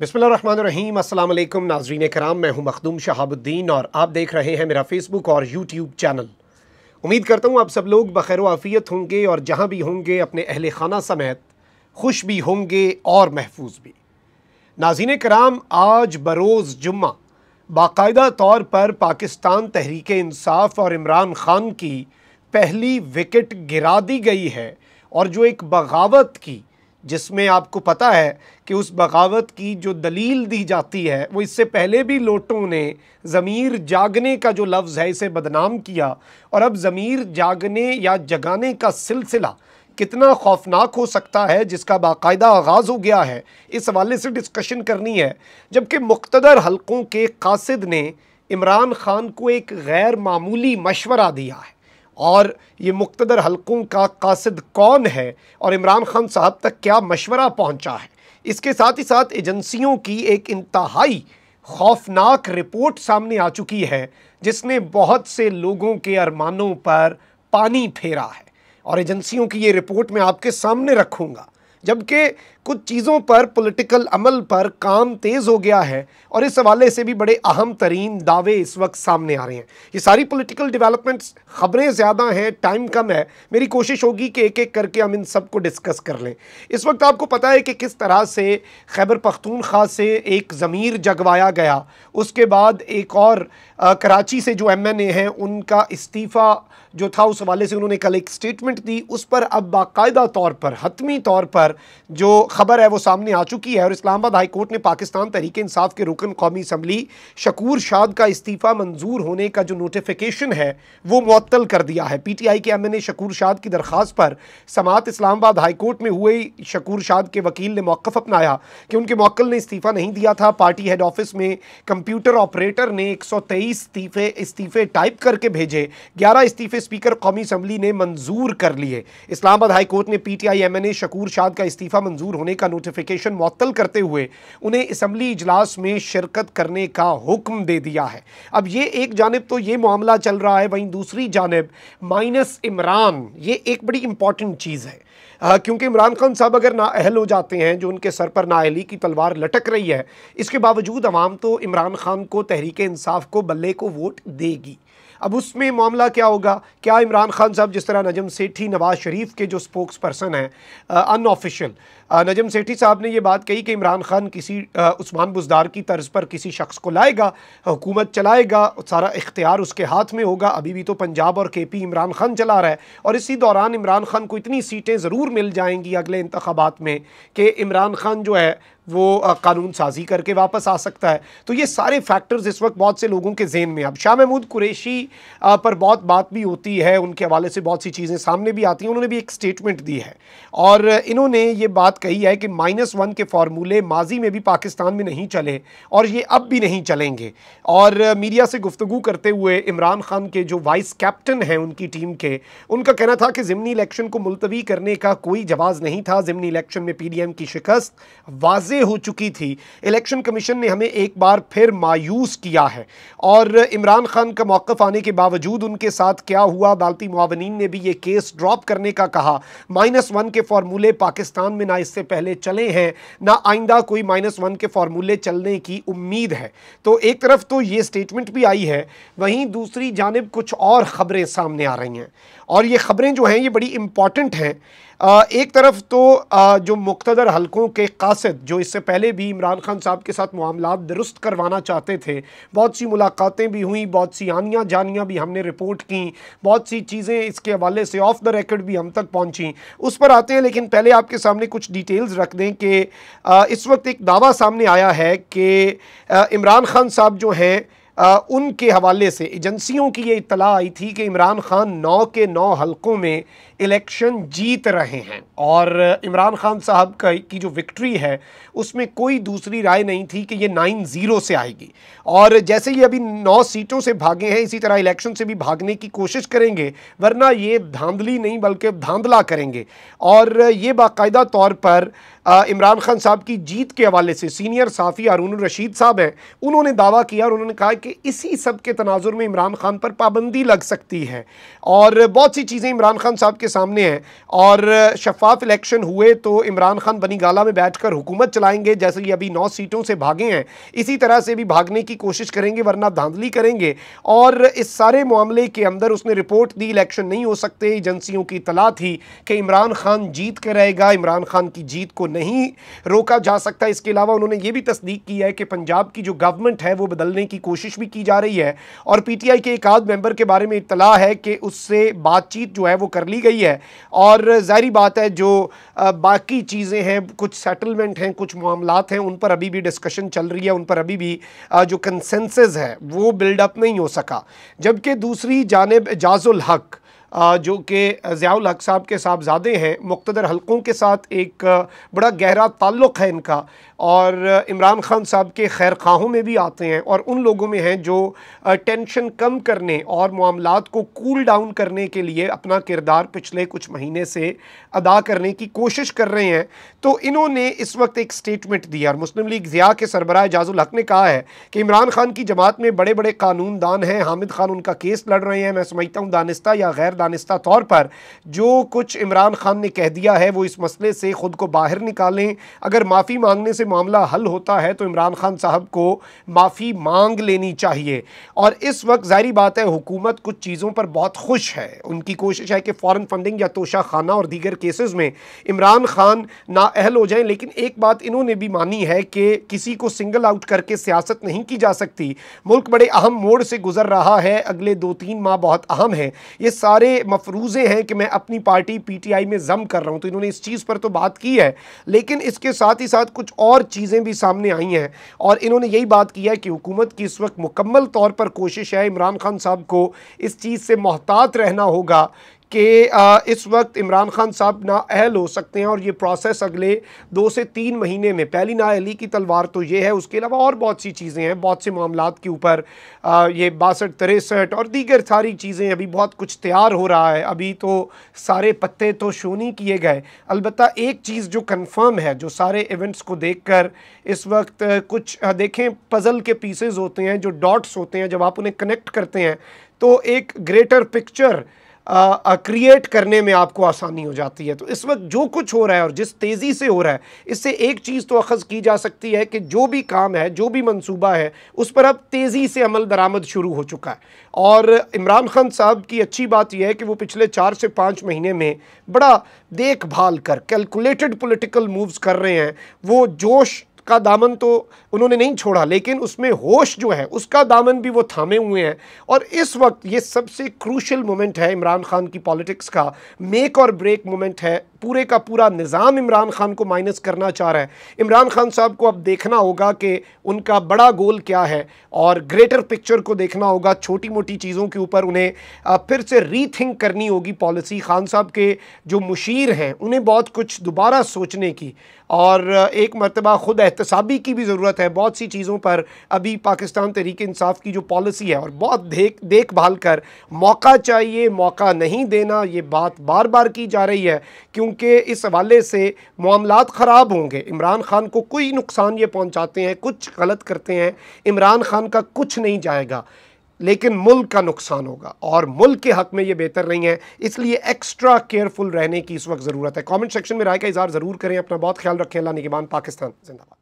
बिसमीम नाजरीन कराम मैं हूँ मखदूम शहाबुद्दीन और आप देख रहे हैं मेरा फ़ेसबुक और यूट्यूब चैनल उम्मीद करता हूँ आप सब लोग बखैर आफ़ियत होंगे और जहाँ भी होंगे अपने अहल खाना समेत खुश भी होंगे और महफूज भी नाजीन कराम आज बरोज़ जुम्मा बाकायदा तौर पर पाकिस्तान तहरीक इंसाफ और इमरान ख़ान की पहली विकेट गिरा दी गई है और जो एक बगावत की जिसमें आपको पता है कि उस बगावत की जो दलील दी जाती है वो इससे पहले भी लोटों ने ज़मीर जागने का जो लफ्ज़ है इसे बदनाम किया और अब ज़मीर जागने या जगाने का सिलसिला कितना खौफनाक हो सकता है जिसका बाकायदा आगाज़ हो गया है इस हवाले से डिस्कशन करनी है जबकि मुख्तर हलकों के कासिद ने इमरान खान को एक गैर मामूली मशवरा दिया है और ये मुख्तर हलकों का कासद कौन है और इमरान खान साहब तक क्या मशवरा पहुँचा है इसके साथ ही साथ एजेंसियों की एक इंतहाई खौफनाक रिपोर्ट सामने आ चुकी है जिसने बहुत से लोगों के अरमानों पर पानी फेरा है और एजेंसियों की ये रिपोर्ट मैं आपके सामने रखूँगा जबकि कुछ चीज़ों पर पॉलिटिकल अमल पर काम तेज़ हो गया है और इस हवाले से भी बड़े अहम तरीन दावे इस वक्त सामने आ रहे हैं ये सारी पॉलिटिकल डेवलपमेंट्स ख़बरें ज़्यादा हैं टाइम कम है मेरी कोशिश होगी कि एक एक करके हम इन सब को डिस्कस कर लें इस वक्त आपको पता है कि किस तरह से खैबर पख्तूनख्वा से एक ज़मीर जगवाया गया उसके बाद एक और आ, कराची से जो एम एन ए हैं उनका इस्तीफ़ा जो था उस हवाले से उन्होंने कल एक स्टेटमेंट दी उस पर अब बाकायदा तौर पर हतमी तौर पर जो खबर है वो सामने आ चुकी है और इस्लामाबाद हाई कोर्ट ने पाकिस्तान तहरीक इंसाफ के रुकन कौमी असम्बली शकूर शाद का इस्तीफ़ा मंजूर होने का जो नोटिफिकेशन है वो मअतल कर दिया है पी टी आई के एम एन ए शकूर शाद की दरख्वास्त पर समात इस्लामाबाद हाई कोर्ट में हुए शकूर शाद के वकील ने मौक़ अपनाया कि उनके मौकल ने इस्तीफ़ा नहीं दिया था पार्टी हेड ऑफिस में कंप्यूटर ऑपरेटर ने एक सौ तेईस इस्तीफ़े इस्तीफ़े टाइप करके भेजे ग्यारह इस्तीफ़े स्पीकर कौमी असम्बली ने मंजूर कर लिए इस्लामाबाद हाई कोर्ट ने P T I M N A Shakoor Shad का इस्तीफ़ा मंजूर होने होने का नोटिफिकेशन मअतल करते हुए उन्हें इसम्बली इजलास में शिरकत करने का हुक्म दे दिया है अब ये एक जानब तो ये मामला चल रहा है वहीं दूसरी जानब माइनस इमरान ये एक बड़ी इंपॉर्टेंट चीज़ है क्योंकि इमरान खान साहब अगर नाअहल हो जाते हैं जो उनके सर पर नाअहली की तलवार लटक रही है इसके बावजूद अवाम तो इमरान खान को तहरीक इंसाफ को बल्ले को वोट देगी अब उसमें मामला क्या होगा क्या इमरान खान साहब जिस तरह नजम सेठी नवाज़ शरीफ के जो स्पोक्स पर्सन हैं अनऑफिशियल नजम सेठी साहब ने यह बात कही कि इमरान खान किसी उस्मान बुजदार की तर्ज पर किसी शख्स को लाएगा हुकूमत चलाएगा सारा इख्तियार उसके हाथ में होगा अभी भी तो पंजाब और के पी इमरान खान चला रहा है और इसी दौरान इमरान खान को इतनी सीटें ज़रूर मिल जाएंगी अगले इंतबात में कि इमरान खान जो है वो कानून साजी करके वापस आ सकता है तो ये सारे फैक्टर्स इस वक्त बहुत से लोगों के जेन में अब शाह महमूद कुरेशी पर बहुत बात भी होती है उनके हवाले से बहुत सी चीज़ें सामने भी आती हैं उन्होंने भी एक स्टेटमेंट दी है और इन्होंने ये बात बात कही है कि माइनस वन के फार्मूले माजी में भी पाकिस्तान में नहीं चले और ये अब भी नहीं चलेंगे और मीडिया से गुफ्तु करते हुए इमरान खान के जो वाइस कैप्टन हैं उनकी टीम के उनका कहना था कि ज़िमनी इलेक्शन को मुलतवी करने का कोई जवाज़ नहीं था जिमनी इलेक्शन में पी की शिकस्त वाज हो चुकी थी इलेक्शन कमीशन ने हमें एक बार फिर मायूस किया है और इमरान खान का मौक़ आने के बावजूद उनके साथ क्या हुआ अदालती मावनीन ने भी ये केस ड्रॉप करने का कहा माइनस वन के फार्मूले पाकिस्तान में ना इससे पहले चले हैं ना आइंदा कोई माइनस वन के फार्मूले चलने की उम्मीद है तो एक तरफ तो ये स्टेटमेंट भी आई है वहीं दूसरी जानब कुछ और ख़बरें सामने आ रही हैं और ये ख़बरें जो हैं ये बड़ी इम्पॉर्टेंट हैं एक तरफ तो जो मुख्तर हलकों के कासद जो इससे पहले भी इमरान खान साहब के साथ मामला दुरुस्त करवाना चाहते थे बहुत सी मुलाकातें भी हुई बहुत सी आनियाँ जानियाँ भी हमने रिपोर्ट की बहुत सी चीज़ें इसके हवाले से ऑफ द रिकॉर्ड भी हम तक पहुँची उस पर आते हैं लेकिन पहले आपके सामने कुछ डिटेल्स रख दें कि इस वक्त एक दावा सामने आया है कि इमरान खान साहब जो हैं आ, उनके हवाले से एजेंसियों की ये इतला आई थी कि इमरान खान नौ के नौ हलकों में इलेक्शन जीत रहे हैं और इमरान खान साहब का की जो विक्ट्री है उसमें कोई दूसरी राय नहीं थी कि ये नाइन ज़ीरो से आएगी और जैसे ये अभी नौ सीटों से भागे हैं इसी तरह इलेक्शन से भी भागने की कोशिश करेंगे वरना ये धांधली नहीं बल्कि धांधला करेंगे और ये बाकायदा तौर पर इमरान खान साहब की जीत के हवाले से सीनियर साफ़ी अरून रशीद साहब हैं उन्होंने दावा किया और उन्होंने कहा कि कि इसी सब के तनाजुर में इमरान खान पर पाबंदी लग सकती है और बहुत सी चीज़ें इमरान खान साहब के सामने हैं और शफाफ इलेक्शन हुए तो इमरान खान बनी गाला में बैठ कर हुकूमत चलाएँगे जैसे ये अभी नौ सीटों से भागे हैं इसी तरह से भी भागने की कोशिश करेंगे वरना धांधली करेंगे और इस सारे मामले के अंदर उसने रिपोर्ट दी इलेक्शन नहीं हो सकते एजेंसियों की तला थी कि इमरान खान जीत के रहेगा इमरान खान की जीत को नहीं रोका जा सकता इसके अलावा उन्होंने ये भी तस्दीक की है कि पंजाब की जो गवर्नमेंट है वो बदलने की कोशिश भी की जा रही है और पीटीआई के एक आध मेंबर के बारे में इतला है कि उससे बातचीत जो है वो कर ली गई है और जाहिर बात है जो बाकी चीज़ें हैं कुछ सेटलमेंट हैं कुछ मामला हैं उन पर अभी भी डिस्कशन चल रही है उन पर अभी भी जो कंसेंसिस है वो बिल्डअप नहीं हो सका जबकि दूसरी जानब जाजुल हक़ जो कि ज़ियाल हक साहब के साहबजादे हैं मुख्तर हलकों के साथ एक बड़ा गहरा ताल्लुक़ है इनका और इमरान खान साहब के खैर खाहों में भी आते हैं और उन लोगों में हैं जो टेंशन कम करने और मामला को कूल डाउन करने के लिए अपना किरदार पिछले कुछ महीने से अदा करने की कोशिश कर रहे हैं तो इन्होंने इस वक्त एक स्टेटमेंट दिया और मुस्लिम लीग ज़िया के सरबराह एजाजुल हक ने कहा है कि इमरान खान की जमात में बड़े बड़े कानून दान हैं हामिद खान उनका केस लड़ रहे हैं मैं समझता हूँ दानिस्ता या गैर दानिस्ता तौर पर जो कुछ इमरान खान ने कह दिया है वो इस मसले से ख़ुद को बाहर निकालें अगर माफ़ी मांगने से मामला हल होता है तो इमरान खान साहब को माफ़ी मांग लेनी चाहिए और इस वक्त ज़ाहरी बात है हुकूमत कुछ चीज़ों पर बहुत खुश है उनकी कोशिश है कि फॉरन फंडिंग या तोशा खाना और दीगर केसेज में इमरान खान नाअहल हो जाएँ लेकिन एक बात इन्होंने भी मानी है कि किसी को सिंगल आउट करके सियासत नहीं की जा सकती मुल्क बड़े अहम मोड़ से गुजर रहा है अगले दो तीन माह बहुत अहम है ये सारे बड़े मफरूज़े हैं कि मैं अपनी पार्टी पीटीआई में जम कर रहा हूँ तो इन्होंने इस चीज़ पर तो बात की है लेकिन इसके साथ ही साथ कुछ और चीज़ें भी सामने आई हैं और इन्होंने यही बात की है कि हुकूमत की इस वक्त मुकम्मल तौर पर कोशिश है इमरान खान साहब को इस चीज़ से मोहतात रहना होगा कि इस वक्त इमरान खान साहब नाअहल हो सकते हैं और ये प्रोसेस अगले दो से तीन महीने में पहली नाअली की तलवार तो ये है उसके अलावा और बहुत सी चीज़ें हैं बहुत से मामला के ऊपर ये बासठ तिरसठ और दीगर सारी चीज़ें अभी बहुत कुछ तैयार हो रहा है अभी तो सारे पत्ते तो शो नहीं किए गए अलबत् एक चीज़ जो कन्फर्म है जो सारे इवेंट्स को देख कर इस वक्त कुछ देखें पज़ल के पीसेज होते हैं जो डॉट्स होते हैं जब आप उन्हें कनेक्ट करते हैं तो एक ग्रेटर पिक्चर क्रिएट करने में आपको आसानी हो जाती है तो इस वक्त जो कुछ हो रहा है और जिस तेज़ी से हो रहा है इससे एक चीज़ तो अखज़ की जा सकती है कि जो भी काम है जो भी मनसूबा है उस पर अब तेज़ी से अमल दरामद शुरू हो चुका है और इमरान खान साहब की अच्छी बात यह है कि वो पिछले चार से पाँच महीने में बड़ा देखभाल कर कैलकुलेटेड पोलिटिकल मूव्स कर रहे हैं वो जोश का दामन तो उन्होंने नहीं छोड़ा लेकिन उसमें होश जो है उसका दामन भी वो थामे हुए हैं और इस वक्त ये सबसे क्रूशल मोमेंट है इमरान खान की पॉलिटिक्स का मेक और ब्रेक मोमेंट है पूरे का पूरा निज़ाम इमरान खान को माइनस करना चाह रहा है इमरान खान साहब को अब देखना होगा कि उनका बड़ा गोल क्या है और ग्रेटर पिक्चर को देखना होगा छोटी मोटी चीज़ों के ऊपर उन्हें फिर से रीथिंक करनी होगी पॉलिसी खान साहब के जो मुशीर हैं उन्हें बहुत कुछ दोबारा सोचने की और एक मरतबा ख़ुद एहतसाबी की भी ज़रूरत है बहुत सी चीज़ों पर अभी पाकिस्तान तहरीक इंसाफ की जो पॉलिसी है और बहुत देख देखभाल कर मौका चाहिए मौका नहीं देना ये बात बार बार की जा रही है क्योंकि इस हवाले से मामला ख़राब होंगे इमरान खान को कोई नुकसान ये पहुँचाते हैं कुछ गलत करते हैं इमरान खान का कुछ नहीं जाएगा लेकिन मुल्क का नुकसान होगा और मुल्क के हक में ये बेहतर नहीं है इसलिए एक्स्ट्रा केयरफुल रहने की इस वक्त ज़रूरत है कमेंट सेक्शन में राय का इजहार ज़रूर करें अपना बहुत ख्याल रखें अल्लाह निगमान पाकिस्तान जिंदाबाद